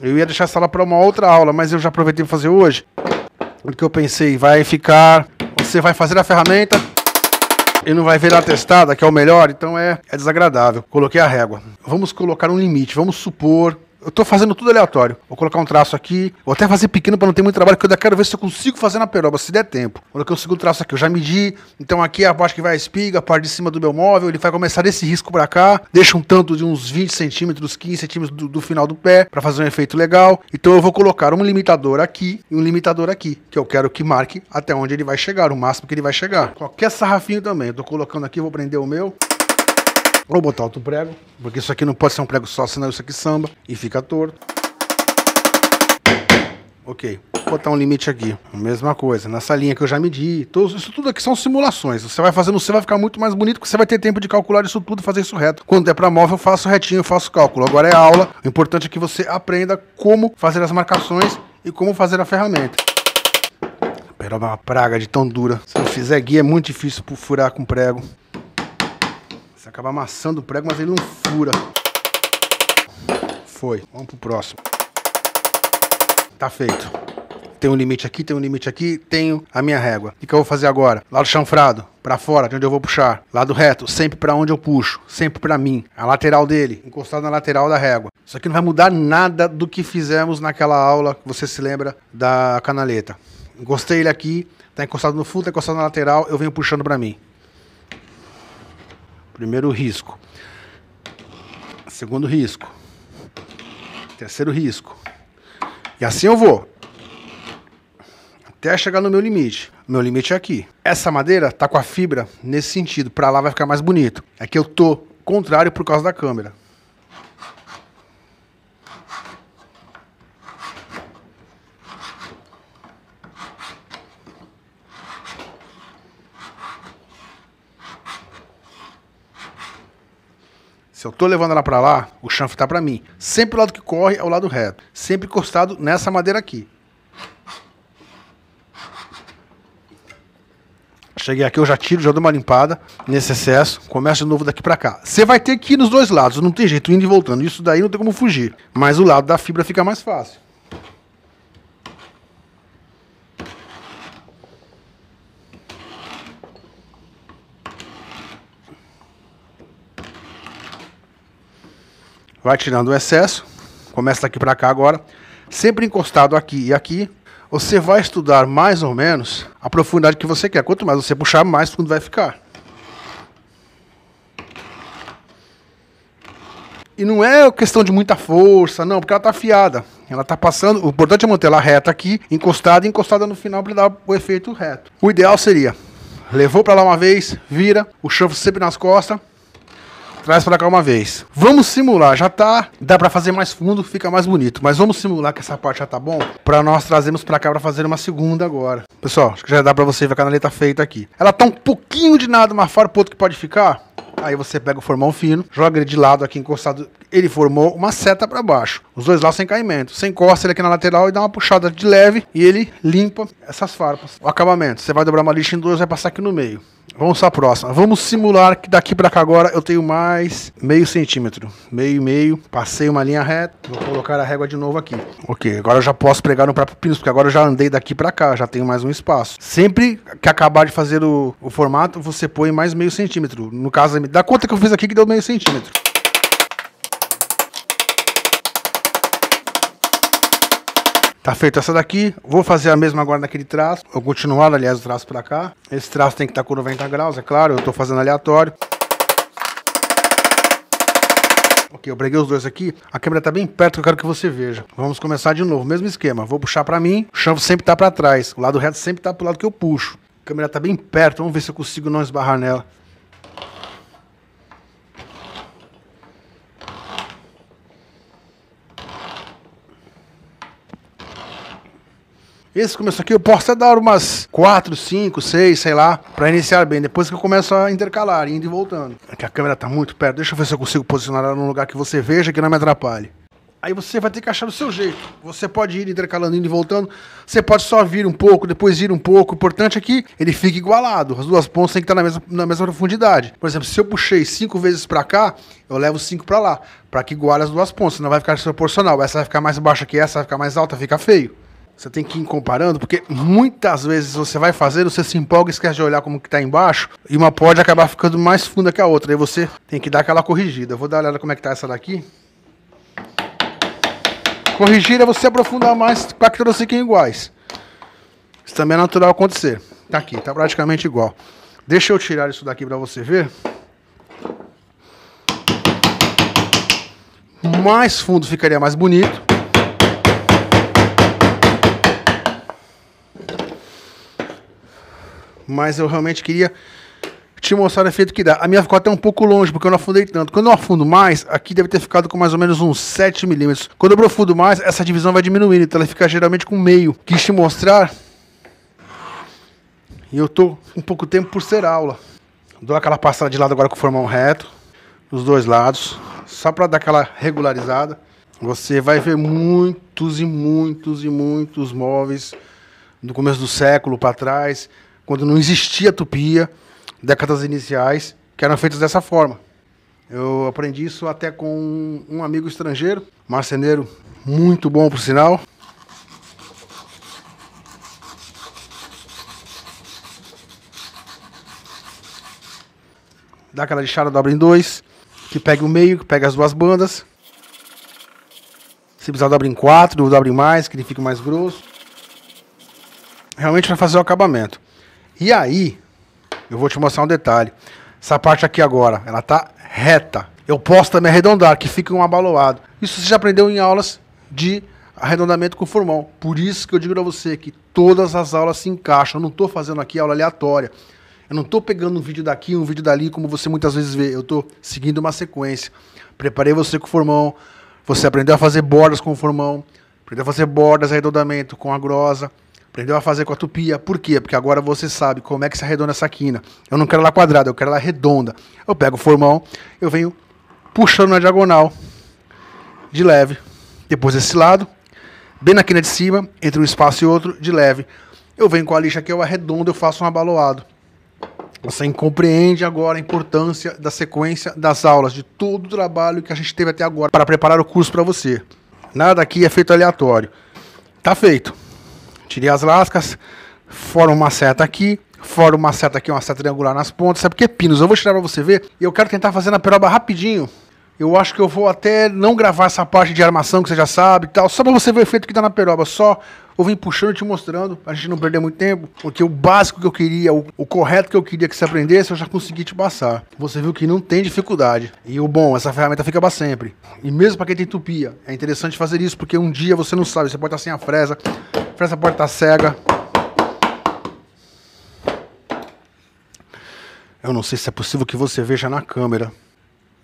Eu ia deixar essa lá para uma outra aula, mas eu já aproveitei para fazer hoje. Porque eu pensei, vai ficar você vai fazer a ferramenta e não vai ver a testada, que é o melhor, então é, é desagradável. Coloquei a régua. Vamos colocar um limite, vamos supor eu tô fazendo tudo aleatório. Vou colocar um traço aqui, vou até fazer pequeno para não ter muito trabalho, porque eu ainda quero ver se eu consigo fazer na peroba, se der tempo. Coloquei o um segundo traço aqui, eu já medi. Então aqui é a parte que vai a espiga, a parte de cima do meu móvel, ele vai começar desse risco para cá, deixa um tanto de uns 20 centímetros, 15 centímetros do, do final do pé, para fazer um efeito legal. Então eu vou colocar um limitador aqui e um limitador aqui, que eu quero que marque até onde ele vai chegar, o máximo que ele vai chegar. Qualquer sarrafinho também, eu tô colocando aqui, vou prender o meu. Vou botar outro prego, porque isso aqui não pode ser um prego só, senão isso aqui samba e fica torto. Ok, vou botar um limite aqui. Mesma coisa, nessa linha que eu já medi. isso tudo aqui são simulações. Você vai fazendo, você vai ficar muito mais bonito, porque você vai ter tempo de calcular isso tudo e fazer isso reto. Quando é para móvel, eu faço retinho, eu faço cálculo. Agora é aula. O importante é que você aprenda como fazer as marcações e como fazer a ferramenta. Peroba é uma praga de tão dura. Se não fizer guia, é muito difícil furar com prego. Você acaba amassando o prego, mas ele não fura. Foi. Vamos pro próximo. Tá feito. Tem um limite aqui, tem um limite aqui, tenho a minha régua. O que eu vou fazer agora? Lado chanfrado, para fora, de onde eu vou puxar. Lado reto, sempre para onde eu puxo, sempre para mim. A lateral dele, encostado na lateral da régua. Isso aqui não vai mudar nada do que fizemos naquela aula, você se lembra da canaleta. Encostei ele aqui, tá encostado no fundo, tá encostado na lateral, eu venho puxando para mim. Primeiro risco. Segundo risco. Terceiro risco. E assim eu vou. Até chegar no meu limite. Meu limite é aqui. Essa madeira tá com a fibra nesse sentido. Para lá vai ficar mais bonito. É que eu tô contrário por causa da câmera. Se eu tô levando ela para lá, o chanfre tá para mim. Sempre o lado que corre é o lado reto. Sempre encostado nessa madeira aqui. Cheguei aqui, eu já tiro, já dou uma limpada nesse excesso, Começa de novo daqui para cá. Você vai ter que ir nos dois lados, não tem jeito, indo e voltando. Isso daí não tem como fugir. Mas o lado da fibra fica mais fácil. vai tirando o excesso, começa daqui para cá agora, sempre encostado aqui e aqui, você vai estudar mais ou menos a profundidade que você quer. Quanto mais você puxar, mais fundo vai ficar. E não é questão de muita força, não, porque ela está afiada. Ela está passando. O importante é manter ela reta aqui, encostada, encostada no final para dar o efeito reto. O ideal seria: levou para lá uma vez, vira, o chanfro sempre nas costas, traz para cá uma vez. Vamos simular, já tá, dá para fazer mais fundo, fica mais bonito, mas vamos simular que essa parte já tá bom, para nós trazermos para cá para fazer uma segunda agora. Pessoal, acho que já dá para você ver a canaleta tá feita aqui. Ela tá um pouquinho de nada, uma fora pro outro que pode ficar, Aí você pega o formão fino, joga ele de lado aqui encostado, ele formou uma seta para baixo. Os dois lá sem caimento. Você encosta ele aqui na lateral e dá uma puxada de leve e ele limpa essas farpas. O acabamento. Você vai dobrar uma lixa em duas, vai passar aqui no meio. Vamos para a próxima. Vamos simular que daqui para cá agora eu tenho mais meio centímetro. Meio, e meio. Passei uma linha reta. Vou colocar a régua de novo aqui. Ok, agora eu já posso pregar no próprio pino porque agora eu já andei daqui para cá. Já tenho mais um espaço. Sempre que acabar de fazer o, o formato, você põe mais meio centímetro. No caso, dá conta que eu fiz aqui que deu meio centímetro. Tá feito essa daqui, vou fazer a mesma agora naquele traço. Vou continuar, aliás, o traço para cá. Esse traço tem que estar tá com 90 graus, é claro, eu estou fazendo aleatório. Ok, eu preguei os dois aqui. A câmera está bem perto, eu quero que você veja. Vamos começar de novo, mesmo esquema. Vou puxar para mim, o chão sempre está para trás. O lado reto sempre está para o lado que eu puxo. A câmera está bem perto, vamos ver se eu consigo não esbarrar nela. Esse começo aqui eu posso até dar umas 4, 5, 6, sei lá, para iniciar bem. Depois que eu começo a intercalar, indo e voltando. Aqui é a câmera tá muito perto, deixa eu ver se eu consigo posicionar ela num lugar que você veja que não me atrapalhe. Aí você vai ter que achar o seu jeito. Você pode ir intercalando, indo e voltando. Você pode só vir um pouco, depois ir um pouco. O importante é que ele fique igualado. As duas pontas têm que estar na mesma, na mesma profundidade. Por exemplo, se eu puxei cinco vezes para cá, eu levo cinco para lá. Para que iguale as duas pontas. Não vai ficar desproporcional. Essa vai ficar mais baixa que essa, vai ficar mais alta, fica feio. Você tem que ir comparando, porque muitas vezes você vai fazer, você se empolga e esquece de olhar como que tá embaixo, e uma pode acabar ficando mais funda que a outra. Aí você tem que dar aquela corrigida. Eu vou dar uma olhada como é que tá essa daqui. Corrigir é você aprofundar mais para que todos fiquem iguais. Isso também é natural acontecer. Tá aqui, tá praticamente igual. Deixa eu tirar isso daqui para você ver. Mais fundo ficaria mais bonito. Mas eu realmente queria te mostrar o efeito que dá. A minha ficou até um pouco longe, porque eu não afundei tanto. Quando eu afundo mais, aqui deve ter ficado com mais ou menos uns 7 milímetros. Quando eu profundo mais, essa divisão vai diminuindo, então ela fica geralmente com meio. Quis te mostrar. E eu tô com pouco tempo por ser aula. Dou aquela passada de lado agora com o formão reto, dos dois lados, só para dar aquela regularizada. Você vai ver muitos e muitos e muitos móveis do começo do século para trás, quando não existia tupia, décadas iniciais, que eram feitas dessa forma. Eu aprendi isso até com um amigo estrangeiro, marceneiro muito bom por sinal. Dá aquela lixada, dobra em dois, que pega o meio, que pega as duas bandas. Se precisar, dobra em quatro, dobra em mais, que ele fica mais grosso. Realmente para fazer o acabamento. E aí, eu vou te mostrar um detalhe. Essa parte aqui agora, ela tá reta. Eu posso também arredondar, que fica um abaloado. Isso você já aprendeu em aulas de arredondamento com formão. Por isso que eu digo para você que todas as aulas se encaixam. Eu não estou fazendo aqui aula aleatória. Eu não estou pegando um vídeo daqui, um vídeo dali, como você muitas vezes vê. Eu estou seguindo uma sequência. Preparei você com formão. Você aprendeu a fazer bordas com formão. Aprendeu a fazer bordas, arredondamento com a grossa. Aprendeu a fazer com a tupia. Por quê? Porque agora você sabe como é que se arredonda essa quina. Eu não quero ela quadrada, eu quero ela redonda. Eu pego o formão, eu venho puxando na diagonal, de leve. Depois desse lado, bem na quina de cima, entre um espaço e outro, de leve. Eu venho com a lixa aqui, eu arredondo, eu faço um abaloado. Você compreende agora a importância da sequência das aulas, de todo o trabalho que a gente teve até agora para preparar o curso para você. Nada aqui é feito aleatório. Tá feito tirei as lascas, forma uma seta aqui, forma uma seta aqui, uma seta triangular nas pontas, sabe porque pinos? Eu vou tirar para você ver, e eu quero tentar fazer na peroba rapidinho. Eu acho que eu vou até não gravar essa parte de armação que você já sabe e tal, só para você ver o efeito que dá na peroba, só eu vim puxando e te mostrando, a gente não perder muito tempo, porque o básico que eu queria, o, o, correto que eu queria que você aprendesse, eu já consegui te passar. Você viu que não tem dificuldade. E o bom, essa ferramenta fica para sempre. E mesmo para quem tem tupia, é interessante fazer isso, porque um dia você não sabe, você pode estar sem a fresa, a fresa pode estar cega. Eu não sei se é possível que você veja na câmera.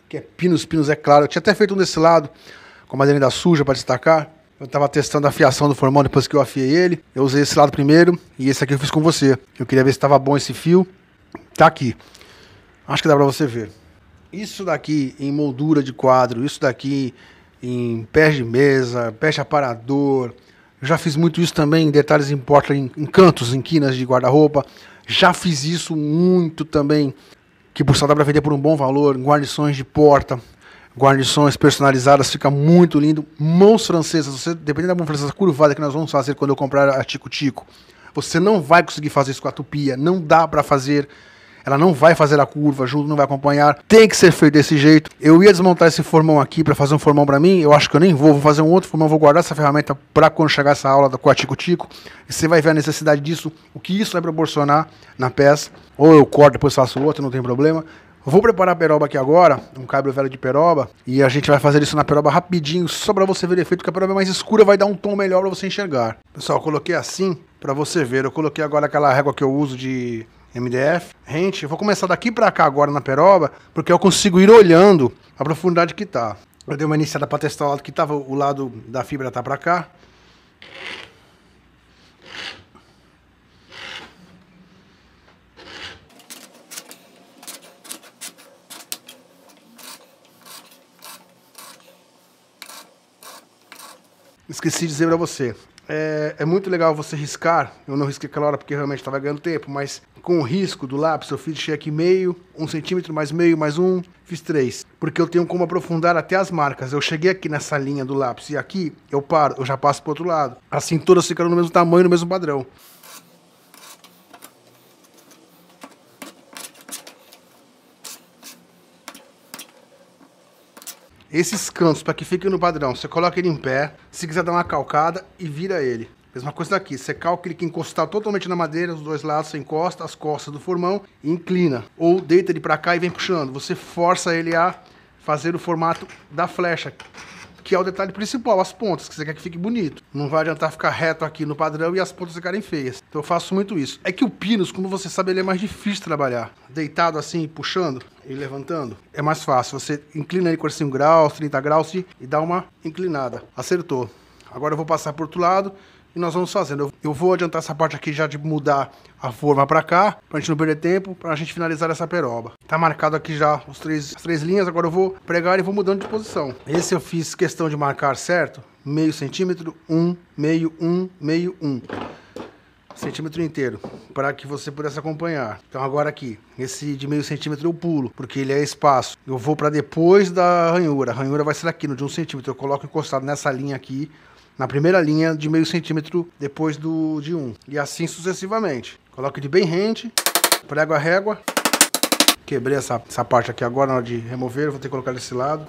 Que é pinos, pinos, é claro. Eu tinha até feito um desse lado, com a madeirinha suja para destacar eu tava testando a afiação do formão depois que eu afiei ele. Eu usei esse lado primeiro e esse aqui eu fiz com você. Eu queria ver se tava bom esse fio. Tá aqui. Acho que dá pra você ver. Isso daqui em moldura de quadro, isso daqui em pés de mesa, pés de aparador. já fiz muito isso também em detalhes em porta, em, em cantos, em quinas de guarda-roupa. Já fiz isso muito também, que por sinal dá pra vender por um bom valor, em guarnições de porta guarnições personalizadas, fica muito lindo. Mãos francesas, você, dependendo da mão francesa curvada que nós vamos fazer quando eu comprar a Tico Tico, você não vai conseguir fazer isso com a tupia, não dá para fazer. Ela não vai fazer a curva junto, não vai acompanhar. Tem que ser feito desse jeito. Eu ia desmontar esse formão aqui para fazer um formão para mim. Eu acho que eu nem vou, vou fazer um outro formão, vou guardar essa ferramenta para quando chegar essa aula a Tico Tico. E você vai ver a necessidade disso, o que isso vai proporcionar na peça. Ou eu corto, depois faço outro, não tem problema. Vou preparar a peroba aqui agora, um cabelo velho de peroba, e a gente vai fazer isso na peroba rapidinho, só para você ver o efeito, que a peroba é mais escura, vai dar um tom melhor para você enxergar. Pessoal, coloquei assim para você ver. Eu coloquei agora aquela régua que eu uso de MDF. Gente, eu vou começar daqui para cá agora na peroba, porque eu consigo ir olhando a profundidade que tá. Eu dei uma iniciada para testar o lado que tava, o lado da fibra tá para cá. Esqueci de dizer para você. É, é, muito legal você riscar. Eu não risquei aquela hora porque realmente estava ganhando tempo, mas com o risco do lápis eu fiz cheguei aqui meio, um centímetro, mais meio, mais um, fiz três. Porque eu tenho como aprofundar até as marcas. Eu cheguei aqui nessa linha do lápis e aqui eu paro, eu já passo para outro lado. Assim todas ficaram no mesmo tamanho, no mesmo padrão. Esses cantos, para que fique no padrão, você coloca ele em pé, se quiser dar uma calcada e vira ele. Mesma coisa daqui, você calca ele que encostar totalmente na madeira, os dois lados, você encosta as costas do formão e inclina. Ou deita ele para cá e vem puxando. Você força ele a fazer o formato da flecha, que é o detalhe principal, as pontas, que você quer que fique bonito. Não vai adiantar ficar reto aqui no padrão e as pontas ficarem feias. Então eu faço muito isso. É que o Pinus, como você sabe, ele é mais difícil de trabalhar. Deitado assim, puxando e levantando, é mais fácil. Você inclina ele 45 assim, graus, 30 graus e dá uma inclinada. Acertou. Agora eu vou passar por outro lado e nós vamos fazendo. Eu, eu vou adiantar essa parte aqui já de mudar a forma para cá, pra gente não perder tempo, pra gente finalizar essa peroba. Tá marcado aqui já os três, as três linhas, agora eu vou pregar e vou mudando de posição. Esse eu fiz questão de marcar certo, meio centímetro, um, meio, um, meio, um centímetro inteiro, para que você pudesse acompanhar. Então agora aqui, esse de meio centímetro eu pulo, porque ele é espaço. Eu vou para depois da ranhura. A ranhura vai ser aqui, no de um centímetro. Eu coloco encostado nessa linha aqui, na primeira linha de meio centímetro depois do de um, e assim sucessivamente. Coloque de bem rente, prego a régua, quebrei essa, essa parte aqui agora na hora de remover, vou ter que colocar desse lado.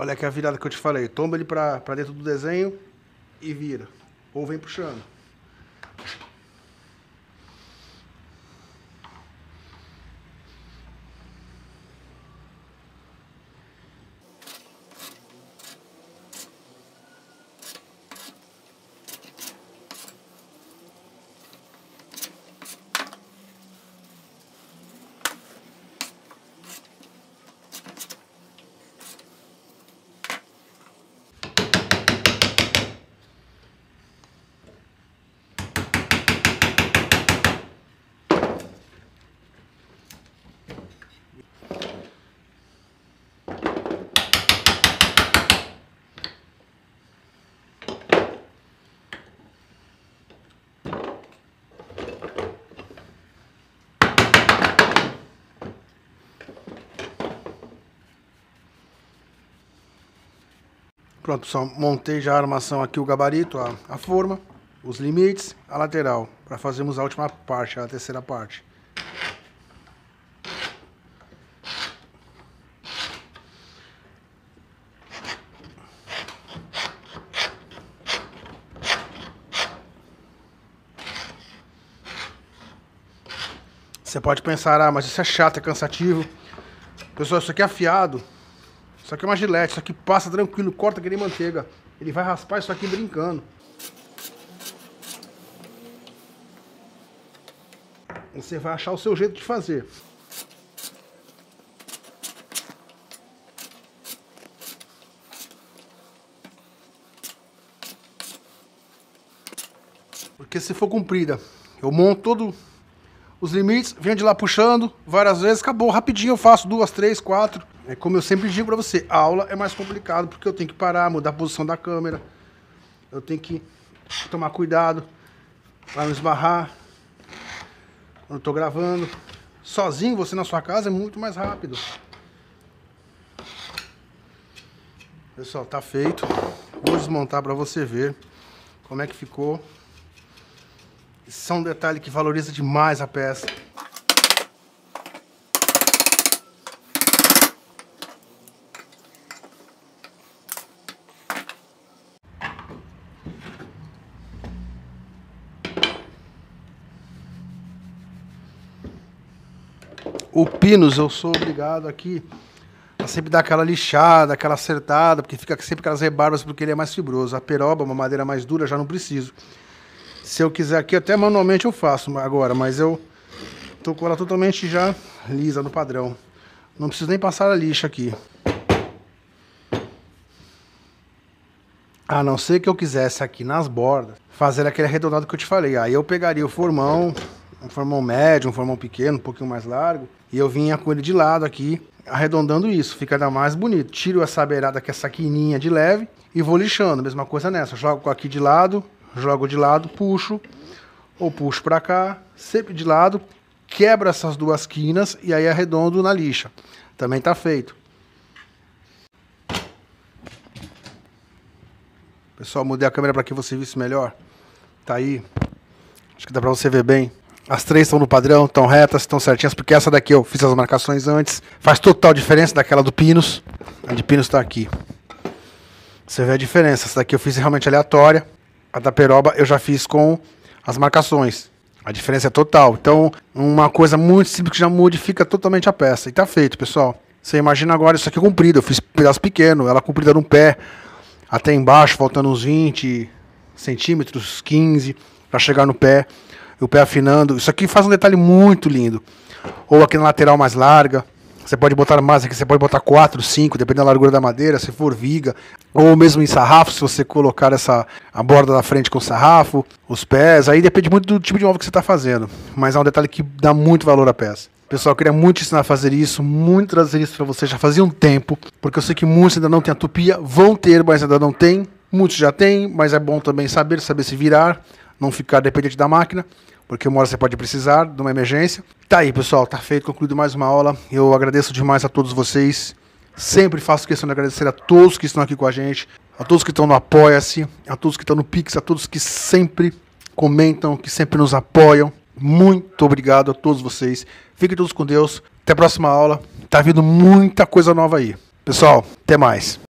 Olha aqui a virada que eu te falei. Tomba ele pra dentro do desenho e vira. Ou vem puxando. Pronto, pessoal, montei já a armação aqui, o gabarito, a, a forma, os limites, a lateral, para fazermos a última parte, a terceira parte. Você pode pensar, ah, mas isso é chato, é cansativo. Pessoal, isso aqui é afiado. Isso aqui é uma gilete, isso aqui passa tranquilo, corta que nem manteiga. Ele vai raspar isso aqui brincando. Você vai achar o seu jeito de fazer. Porque se for comprida, eu monto todo os limites, vinha de lá puxando várias vezes, acabou. Rapidinho eu faço duas, três, quatro. É como eu sempre digo para você, a aula é mais complicado porque eu tenho que parar, mudar a posição da câmera. Eu tenho que tomar cuidado para não esbarrar. Quando eu tô gravando. Sozinho, você na sua casa é muito mais rápido. Pessoal, tá feito. Vou desmontar para você ver como é que ficou. Isso é um detalhe que valoriza demais a peça. O Pinos, eu sou obrigado aqui a sempre dar aquela lixada, aquela acertada, porque fica sempre aquelas rebarbas, porque ele é mais fibroso. A peroba, é uma madeira mais dura, já não preciso. Se eu quiser aqui, até manualmente eu faço agora, mas eu tô com ela totalmente já lisa no padrão. Não preciso nem passar a lixa aqui. A não ser que eu quisesse aqui nas bordas fazer aquele arredondado que eu te falei. Aí eu pegaria o formão, um formão médio, um formão pequeno, um pouquinho mais largo, e eu vinha com ele de lado aqui, arredondando isso, fica ainda mais bonito. Tiro essa beirada que é saquininha de leve e vou lixando. Mesma coisa nessa, jogo aqui de lado, jogo de lado, puxo, ou puxo para cá, sempre de lado, quebra essas duas quinas e aí arredondo na lixa. Também está feito. Pessoal, mudei a câmera para que você visse melhor. Tá aí. Acho que dá para você ver bem. As três estão no padrão, estão retas, estão certinhas, porque essa daqui eu fiz as marcações antes. Faz total diferença daquela do Pinos. A de Pinos está aqui. Você vê a diferença. Essa daqui eu fiz realmente aleatória a da peroba eu já fiz com as marcações. A diferença é total. Então, uma coisa muito simples que já modifica totalmente a peça. E tá feito, pessoal. Você imagina agora isso aqui é comprido. Eu fiz um pedaço pequeno, ela comprida no pé, até embaixo, faltando uns 20 centímetros, 15, para chegar no pé. E o pé afinando. Isso aqui faz um detalhe muito lindo. Ou aqui na lateral mais larga. Você pode botar mais aqui, você pode botar 4, 5, dependendo da largura da madeira, se for viga ou mesmo em sarrafo, se você colocar essa a borda da frente com sarrafo, os pés, aí depende muito do tipo de móvel que você está fazendo, mas é um detalhe que dá muito valor à peça. Pessoal, eu queria muito te ensinar a fazer isso, muito trazer isso para você, já fazia um tempo, porque eu sei que muitos ainda não têm a tupia, vão ter, mas ainda não tem, muitos já têm, mas é bom também saber, saber se virar, não ficar dependente da máquina, porque uma hora você pode precisar de uma emergência. Tá aí, pessoal, tá feito, concluído mais uma aula. Eu agradeço demais a todos vocês Sempre faço questão de agradecer a todos que estão aqui com a gente, a todos que estão no Apoia-se, a todos que estão no Pix, a todos que sempre comentam, que sempre nos apoiam. Muito obrigado a todos vocês. Fiquem todos com Deus. Até a próxima aula. Tá vindo muita coisa nova aí. Pessoal, até mais.